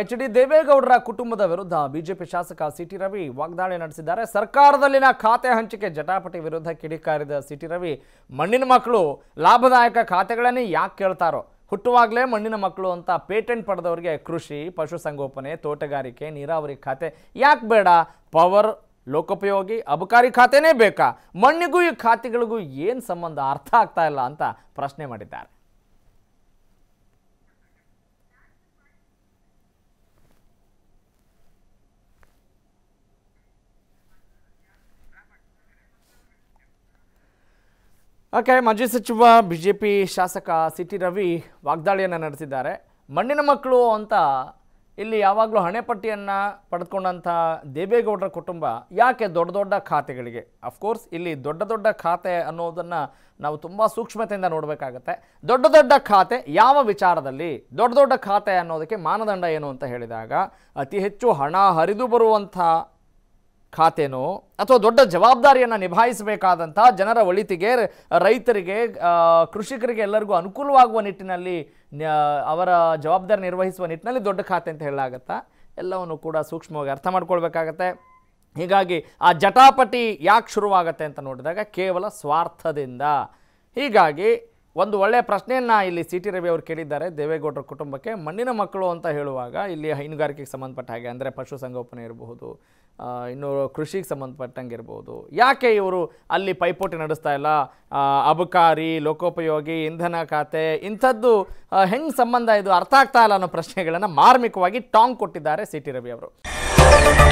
H D ದೇವೇಗೌಡರ ಕುಟುಂಬದ ವಿರುದ್ಧ ಬಿಜೆಪಿ ಶಾಸಕ ಸಿಟಿ ರವಿ ವಾಗ್ದಾಳಿ ನಡೆಸಿದ್ದಾರೆ ಸರ್ಕಾರದಲ್ಲಿನ ಖಾತೆ ಹಂಚಿಕೆ ಜಟಾಪಟಿ ವಿರುದ್ಧ ಕಿಡಿಕಾರಿದ ಸಿಟಿ ರವಿ ಮಣ್ಣಿನ ಮಕ್ಕಳು ಲಾಭದಾಯಕ ಖಾತೆಗಳನ್ನೇ ಯಾಕೆ ಕೇಳ್ತಾರೋ ಹುಟ್ಟುವಾಗಲೇ ಮಣ್ಣಿನ ಮಕ್ಕಳು ಅಂತ ಪೇಟೆಂಟ್ ಪಡೆದವರಿಗೆ ಕೃಷಿ ಪಶುಸಂಗೋಪನೆ ತೋಟಗಾರಿಕೆ ನೀರಾವರಿ ಖಾತೆ ಯಾಕೆ ಬೇಡ ಪವರ್ ಲೋಕೋಪಯೋಗಿ ಅಬಕಾರಿ ಖಾತೆನೇ ಬೇಕಾ ಮಣ್ಣಿಗೂ ಈ ಖಾತೆಗಳಿಗೂ ಏನು ಸಂಬಂಧ ಅರ್ಥ ಆಗ್ತಾ ಇಲ್ಲ ಅಂತ ಪ್ರಶ್ನೆ ಮಾಡಿದ್ದಾರೆ ಓಕೆ ಮಾಜಿ ಸಚಿವ ಬಿ ಜೆ ಪಿ ಶಾಸಕ ಸಿ ಟಿ ರವಿ ವಾಗ್ದಾಳಿಯನ್ನು ನಡೆಸಿದ್ದಾರೆ ಮಣ್ಣಿನ ಮಕ್ಕಳು ಅಂತ ಇಲ್ಲಿ ಯಾವಾಗಲೂ ಹಣೆ ಪಟ್ಟಿಯನ್ನು ಪಡೆದುಕೊಂಡಂಥ ದೇವೇಗೌಡರ ಕುಟುಂಬ ಯಾಕೆ ದೊಡ್ಡ ದೊಡ್ಡ ಖಾತೆಗಳಿಗೆ ಅಫ್ಕೋರ್ಸ್ ಇಲ್ಲಿ ದೊಡ್ಡ ದೊಡ್ಡ ಖಾತೆ ಅನ್ನೋದನ್ನು ನಾವು ತುಂಬ ಸೂಕ್ಷ್ಮತೆಯಿಂದ ನೋಡಬೇಕಾಗತ್ತೆ ದೊಡ್ಡ ದೊಡ್ಡ ಖಾತೆ ಯಾವ ವಿಚಾರದಲ್ಲಿ ದೊಡ್ಡ ದೊಡ್ಡ ಖಾತೆ ಅನ್ನೋದಕ್ಕೆ ಮಾನದಂಡ ಏನು ಅಂತ ಹೇಳಿದಾಗ ಅತಿ ಹೆಚ್ಚು ಹಣ ಹರಿದು ಬರುವಂಥ ಖಾತೆನೋ ಅಥವಾ ದೊಡ್ಡ ಜವಾಬ್ದಾರಿಯನ್ನು ನಿಭಾಯಿಸಬೇಕಾದಂಥ ಜನರ ಒಳಿತಿಗೆ ರೈತರಿಗೆ ಕೃಷಿಕರಿಗೆ ಎಲ್ಲರಿಗೂ ಅನುಕೂಲವಾಗುವ ನಿಟ್ಟಿನಲ್ಲಿ ಅವರ ಜವಾಬ್ದಾರಿ ನಿರ್ವಹಿಸುವ ನಿಟ್ಟಿನಲ್ಲಿ ದೊಡ್ಡ ಖಾತೆ ಅಂತ ಹೇಳಲಾಗತ್ತಾ ಎಲ್ಲವನ್ನು ಕೂಡ ಸೂಕ್ಷ್ಮವಾಗಿ ಅರ್ಥ ಮಾಡ್ಕೊಳ್ಬೇಕಾಗತ್ತೆ ಹೀಗಾಗಿ ಆ ಜಟಾಪಟಿ ಯಾಕೆ ಶುರುವಾಗತ್ತೆ ಅಂತ ನೋಡಿದಾಗ ಕೇವಲ ಸ್ವಾರ್ಥದಿಂದ ಹೀಗಾಗಿ ಒಂದು ಒಳ್ಳೆಯ ಪ್ರಶ್ನೆಯನ್ನು ಇಲ್ಲಿ ಸಿ ಟಿ ರವಿ ಅವರು ಕೇಳಿದ್ದಾರೆ ದೇವೇಗೌಡರ ಕುಟುಂಬಕ್ಕೆ ಮಣ್ಣಿನ ಮಕ್ಕಳು ಅಂತ ಹೇಳುವಾಗ ಇಲ್ಲಿ ಹೈನುಗಾರಿಕೆಗೆ ಸಂಬಂಧಪಟ್ಟ ಹಾಗೆ ಅಂದರೆ ಪಶುಸಂಗೋಪನೆ ಇರಬಹುದು ಇನ್ನು ಕೃಷಿಗೆ ಸಂಬಂಧಪಟ್ಟಂಗೆ ಇರ್ಬೋದು ಯಾಕೆ ಇವರು ಅಲ್ಲಿ ಪೈಪೋಟಿ ನಡೆಸ್ತಾ ಇಲ್ಲ ಅಬಕಾರಿ ಲೋಕೋಪಯೋಗಿ ಇಂಧನ ಖಾತೆ ಇಂಥದ್ದು ಹೆಂಗೆ ಸಂಬಂಧ ಇದು ಅರ್ಥ ಆಗ್ತಾ ಇಲ್ಲ ಅನ್ನೋ ಪ್ರಶ್ನೆಗಳನ್ನು ಮಾರ್ಮಿಕವಾಗಿ ಟಾಂಗ್ ಕೊಟ್ಟಿದ್ದಾರೆ ಸಿ ಟಿ ರವಿ ಅವರು